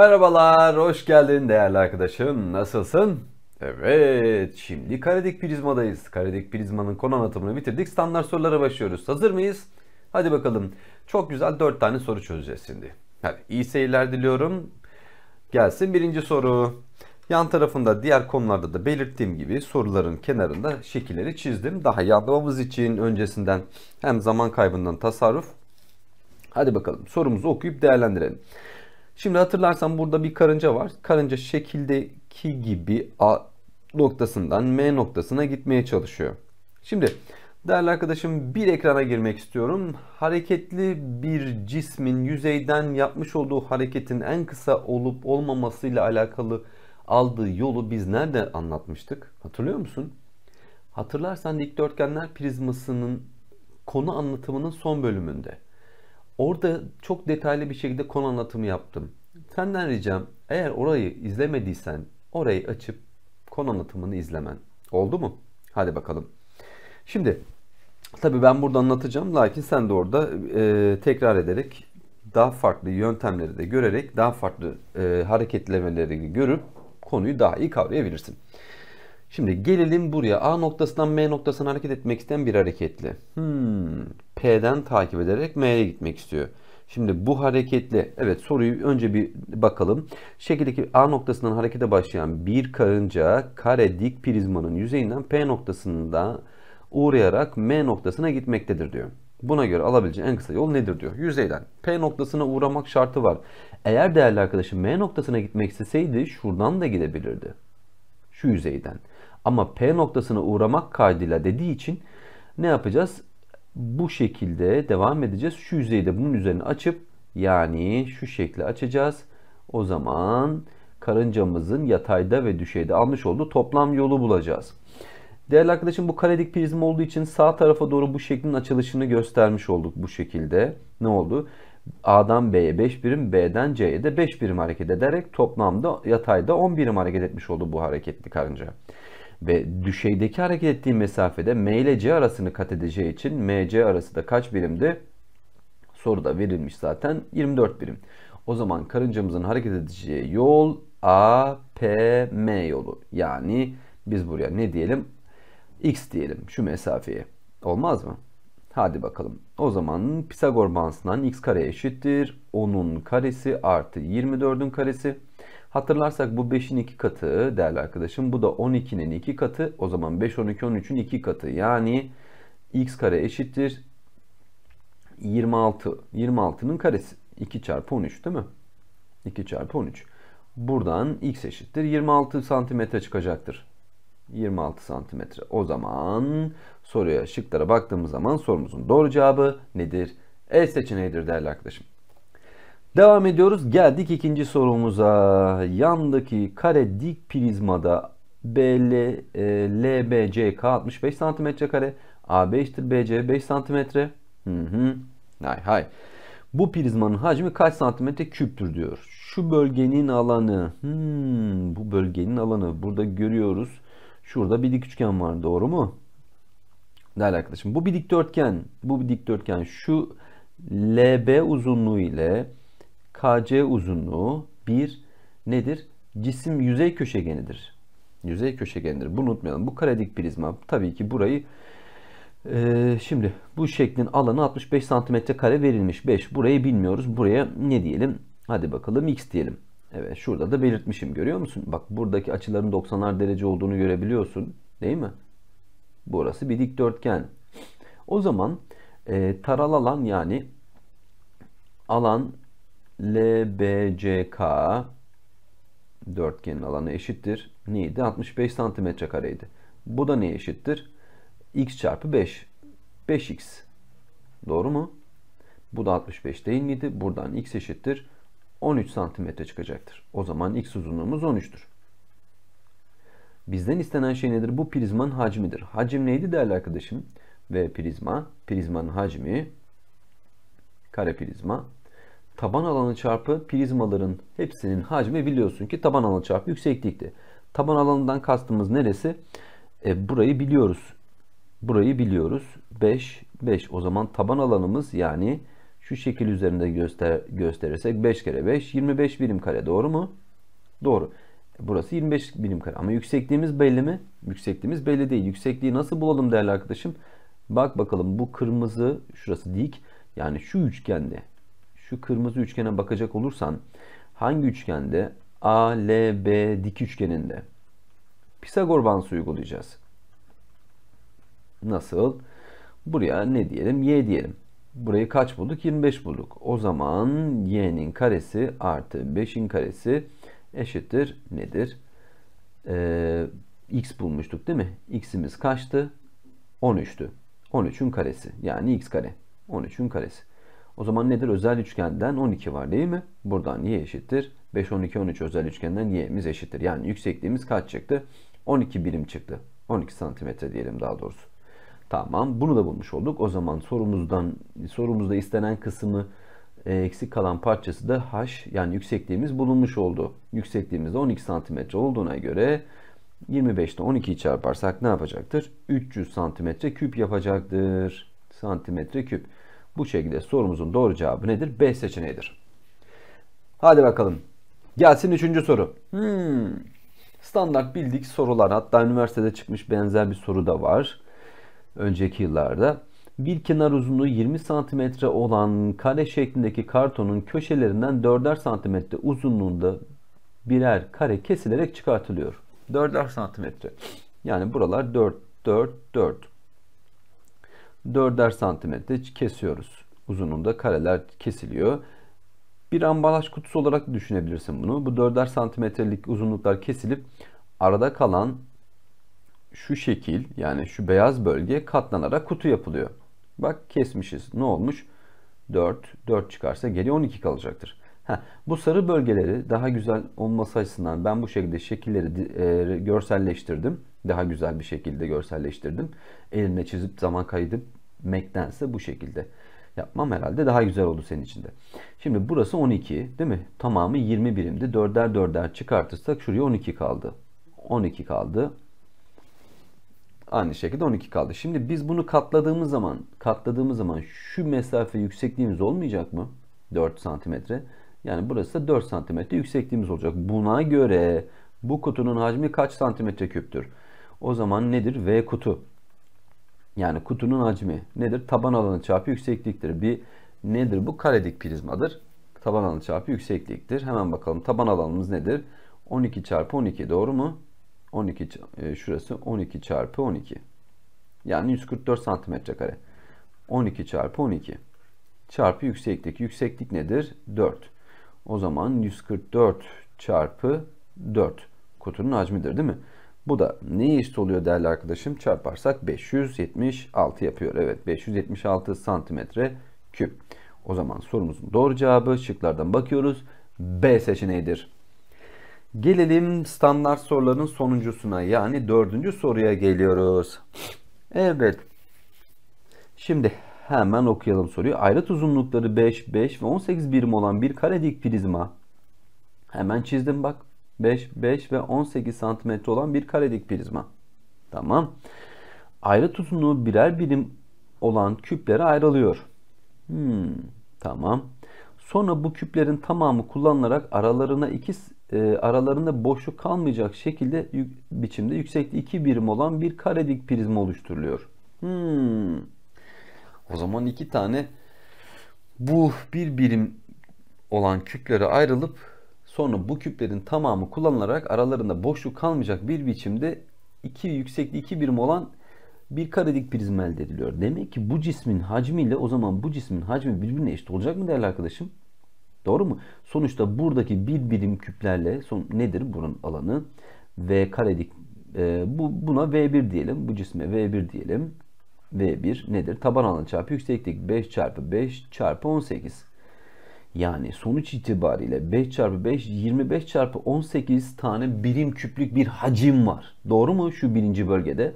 Merhabalar, hoş geldin değerli arkadaşım. Nasılsın? Evet, şimdi karedik prizmadayız. Karedik prizmanın konu anlatımını bitirdik. Standart sorulara başlıyoruz. Hazır mıyız? Hadi bakalım. Çok güzel 4 tane soru çözeceğiz şimdi. Hadi iyi seyirler diliyorum. Gelsin birinci soru. Yan tarafında diğer konularda da belirttiğim gibi soruların kenarında şekilleri çizdim. Daha yazmamız için öncesinden hem zaman kaybından tasarruf. Hadi bakalım sorumuzu okuyup değerlendirelim. Şimdi hatırlarsan burada bir karınca var. Karınca şekildeki gibi A noktasından M noktasına gitmeye çalışıyor. Şimdi değerli arkadaşım bir ekrana girmek istiyorum. Hareketli bir cismin yüzeyden yapmış olduğu hareketin en kısa olup olmamasıyla alakalı aldığı yolu biz nerede anlatmıştık? Hatırlıyor musun? Hatırlarsan dikdörtgenler prizmasının konu anlatımının son bölümünde. Orada çok detaylı bir şekilde konu anlatımı yaptım. Senden ricam eğer orayı izlemediysen orayı açıp konu anlatımını izlemen. Oldu mu? Hadi bakalım. Şimdi tabi ben burada anlatacağım lakin sen de orada e, tekrar ederek daha farklı yöntemleri de görerek daha farklı e, hareketlemeleri görüp konuyu daha iyi kavrayabilirsin. Şimdi gelelim buraya. A noktasından M noktasına hareket etmek isteyen bir hareketli. Hmm. P'den takip ederek M'ye gitmek istiyor. Şimdi bu hareketli, evet soruyu önce bir bakalım. Şekildeki A noktasından harekete başlayan bir karınca kare dik prizmanın yüzeyinden P noktasında uğrayarak M noktasına gitmektedir diyor. Buna göre alabileceğin en kısa yol nedir diyor. Yüzeyden P noktasına uğramak şartı var. Eğer değerli arkadaşım M noktasına gitmek isteseydi şuradan da gidebilirdi. Şu yüzeyden. Ama P noktasına uğramak kaydıyla dediği için ne yapacağız? bu şekilde devam edeceğiz. Şu yüzeyi de bunun üzerine açıp yani şu şekli açacağız. O zaman karıncamızın yatayda ve düşeyde almış olduğu toplam yolu bulacağız. Değerli arkadaşım bu karedik prizm olduğu için sağ tarafa doğru bu şeklin açılışını göstermiş olduk bu şekilde. Ne oldu? A'dan B'ye 5 birim, B'den C'ye de 5 birim hareket ederek toplamda yatayda 11 birim hareket etmiş oldu bu hareketli karınca ve düşeydeki hareket ettiği mesafede M ile C arasını kat edeceği için MC arası da kaç birimdi? Soruda verilmiş zaten 24 birim. O zaman karıncamızın hareket edeceği yol APM yolu. Yani biz buraya ne diyelim? X diyelim şu mesafeye. Olmaz mı? Hadi bakalım. O zaman Pisagor bağıntısından x kare eşittir. 10'un karesi artı 24'ün karesi. Hatırlarsak bu 5'in 2 katı değerli arkadaşım. Bu da 12'nin 2 katı. O zaman 5, 12, 13'ün 2 katı. Yani x kare eşittir. 26. 26'nın karesi. 2 çarpı 13 değil mi? 2 çarpı 13. Buradan x eşittir. 26 santimetre çıkacaktır. 26 santimetre. O zaman soruya şıklara baktığımız zaman sorumuzun doğru cevabı nedir? E seçeneğidir değerli arkadaşım. Devam ediyoruz. Geldik ikinci sorumuza. Yandaki kare dik prizmada BL, e, LBCK 65 cm kare, AB eşittir BC 5 cm. Hı hı. Hay hay. Bu prizmanın hacmi kaç santimetre küptür diyor. Şu bölgenin alanı. Hmm, bu bölgenin alanı. Burada görüyoruz. Şurada bir dik üçgen var. Doğru mu? Değerli arkadaşım. Bu bir dikdörtgen. Bu bir dikdörtgen. Şu LB uzunluğu ile KC uzunluğu bir nedir? Cisim yüzey köşegenidir. Yüzey köşegenidir. Bunu unutmayalım. Bu karedik prizma tabii ki burayı ee, şimdi bu şeklin alanı 65 santimetre kare verilmiş. 5. Burayı bilmiyoruz. Buraya ne diyelim? Hadi bakalım x diyelim. Evet şurada da belirtmişim görüyor musun? Bak buradaki açıların 90'ar derece olduğunu görebiliyorsun. Değil mi? Burası bir dikdörtgen. O zaman e, taral alan yani alan LBCK dörtgenin alanı eşittir. Neydi? 65 santimetre kareydi. Bu da neye eşittir? X çarpı 5. 5X. Doğru mu? Bu da 65 değil miydi? Buradan X eşittir. 13 santimetre çıkacaktır. O zaman X uzunluğumuz 13'tür. Bizden istenen şey nedir? Bu prizmanın hacmidir. Hacim neydi değerli arkadaşım? Ve prizma, prizmanın hacmi, kare prizma taban alanı çarpı prizmaların hepsinin hacmi biliyorsun ki taban alanı çarpı yükseklikti. Taban alanından kastımız neresi? E, burayı biliyoruz. Burayı biliyoruz. 5, 5. O zaman taban alanımız yani şu şekil üzerinde göster gösterirsek 5 kere 5, 25 birim kare doğru mu? Doğru. Burası 25 birim kare. Ama yüksekliğimiz belli mi? Yüksekliğimiz belli değil. Yüksekliği nasıl bulalım değerli arkadaşım? Bak bakalım bu kırmızı şurası dik. Yani şu üçgende şu kırmızı üçgene bakacak olursan hangi üçgende? A, L, B dik üçgeninde. Pisagor bansı uygulayacağız. Nasıl? Buraya ne diyelim? Y diyelim. Burayı kaç bulduk? 25 bulduk. O zaman y'nin karesi artı 5'in karesi eşittir nedir? Ee, x bulmuştuk değil mi? x'imiz kaçtı? 13'tü. 13'ün karesi. Yani x kare. 13'ün karesi. O zaman nedir? Özel üçgenden 12 var değil mi? Buradan y eşittir. 5, 12, 13 özel üçgenden y'miz eşittir. Yani yüksekliğimiz kaç çıktı? 12 birim çıktı. 12 santimetre diyelim daha doğrusu. Tamam bunu da bulmuş olduk. O zaman sorumuzdan sorumuzda istenen kısmı e, eksik kalan parçası da h yani yüksekliğimiz bulunmuş oldu. Yüksekliğimiz de 12 santimetre olduğuna göre 25'te 12'yi çarparsak ne yapacaktır? 300 santimetre küp yapacaktır. Santimetre küp. Bu şekilde sorumuzun doğru cevabı nedir? B seçeneğidir. Hadi bakalım. Gelsin üçüncü soru. Hmm. Standart bildik sorular hatta üniversitede çıkmış benzer bir soru da var. Önceki yıllarda. Bir kenar uzunluğu 20 cm olan kare şeklindeki kartonun köşelerinden 4'er cm uzunluğunda birer kare kesilerek çıkartılıyor. 4'er cm. Yani buralar 4, 4, 4. 4'er santimetre kesiyoruz. Uzunluğunda kareler kesiliyor. Bir ambalaj kutusu olarak düşünebilirsin bunu. Bu 4'er santimetrelik uzunluklar kesilip arada kalan şu şekil yani şu beyaz bölge katlanarak kutu yapılıyor. Bak kesmişiz. Ne olmuş? 4, 4 çıkarsa geri 12 kalacaktır. Heh, bu sarı bölgeleri daha güzel olması açısından ben bu şekilde şekilleri e, görselleştirdim. Daha güzel bir şekilde görselleştirdim. Elimle çizip zaman kaydı Mac'dense bu şekilde yapmam herhalde daha güzel oldu senin için de. Şimdi burası 12 değil mi? Tamamı 20 birimdi. 4'er 4'er çıkartırsak şuraya 12 kaldı. 12 kaldı. Aynı şekilde 12 kaldı. Şimdi biz bunu katladığımız zaman katladığımız zaman şu mesafe yüksekliğimiz olmayacak mı? 4 santimetre. Yani burası da 4 santimetre yüksekliğimiz olacak. Buna göre bu kutunun hacmi kaç santimetre küptür? O zaman nedir? V kutu. Yani kutunun hacmi nedir? Taban alanı çarpı yüksekliktir. Bir nedir bu? Karedik prizmadır. Taban alanı çarpı yüksekliktir. Hemen bakalım taban alanımız nedir? 12 çarpı 12 doğru mu? 12 e, şurası 12 çarpı 12. Yani 144 santimetre kare. 12 çarpı 12 çarpı yükseklik. Yükseklik nedir? 4. O zaman 144 çarpı 4 kutunun hacmidir değil mi? Bu da neye eşit oluyor değerli arkadaşım? Çarparsak 576 yapıyor. Evet 576 santimetre küp. O zaman sorumuzun doğru cevabı şıklardan bakıyoruz. B seçeneğidir. Gelelim standart soruların sonuncusuna yani dördüncü soruya geliyoruz. Evet. Şimdi Hemen okuyalım soruyu. Ayrıt uzunlukları 5, 5 ve 18 birim olan bir karedik prizma. Hemen çizdim bak. 5, 5 ve 18 santimetre olan bir karedik prizma. Tamam. Ayrıt uzunluğu birer birim olan küplere ayrılıyor. Hmm, tamam. Sonra bu küplerin tamamı kullanılarak aralarına iki e, aralarında boşluk kalmayacak şekilde yük, biçimde yüksekliği 2 birim olan bir karedik prizma oluşturuluyor. Hmm. O zaman iki tane bu bir birim olan küplere ayrılıp sonra bu küplerin tamamı kullanılarak aralarında boşluk kalmayacak bir biçimde iki yüksekliği iki birim olan bir karedik prizm elde ediliyor. Demek ki bu cismin hacmiyle o zaman bu cismin hacmi birbirine eşit olacak mı değerli arkadaşım? Doğru mu? Sonuçta buradaki bir birim küplerle son nedir bunun alanı? V karedik e, bu buna V1 diyelim. Bu cisme V1 diyelim. V1 nedir? Taban alanı çarpı yükseklik 5 çarpı 5 çarpı 18. Yani sonuç itibariyle 5 çarpı 5 25 çarpı 18 tane birim küplük bir hacim var. Doğru mu şu birinci bölgede?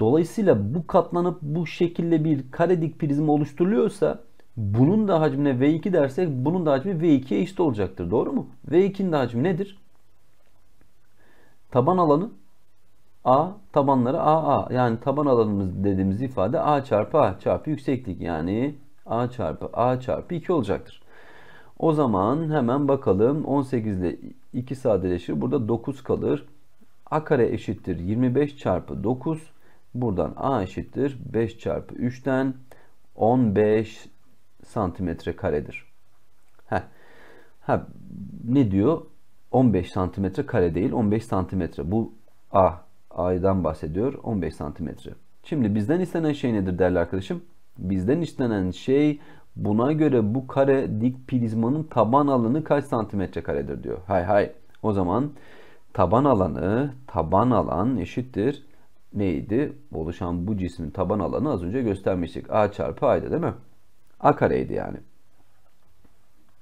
Dolayısıyla bu katlanıp bu şekilde bir karedik prizma prizm oluşturuluyorsa bunun da hacmine V2 dersek bunun da hacmi V2'ye eşit olacaktır. Doğru mu? V2'nin de hacmi nedir? Taban alanı A tabanları AA. Yani taban alanımız dediğimiz ifade A çarpı A çarpı yükseklik. Yani A çarpı A çarpı 2 olacaktır. O zaman hemen bakalım. 18 ile 2 sadeleşir. Burada 9 kalır. A kare eşittir 25 çarpı 9. Buradan A eşittir 5 çarpı 3'ten 15 santimetre karedir. Heh. Ha, ne diyor? 15 santimetre kare değil 15 santimetre. Bu A aydan bahsediyor 15 santimetre. Şimdi bizden istenen şey nedir değerli arkadaşım? Bizden istenen şey buna göre bu kare dik prizmanın taban alanı kaç santimetre karedir diyor. Hay hay. O zaman taban alanı taban alan eşittir neydi? Oluşan bu cismin taban alanı az önce göstermiştik. A çarpı A'ydı değil mi? A kareydi yani.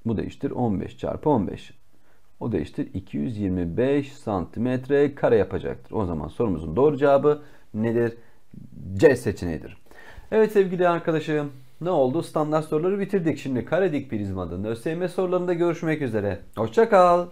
Bu da eşittir 15 çarpı 15. O da eşittir 225 santimetre kare yapacaktır. O zaman sorumuzun doğru cevabı nedir? C seçeneğidir. Evet sevgili arkadaşım ne oldu? Standart soruları bitirdik. Şimdi kare dik prizm adında ÖSYM sorularında görüşmek üzere. Hoşçakal.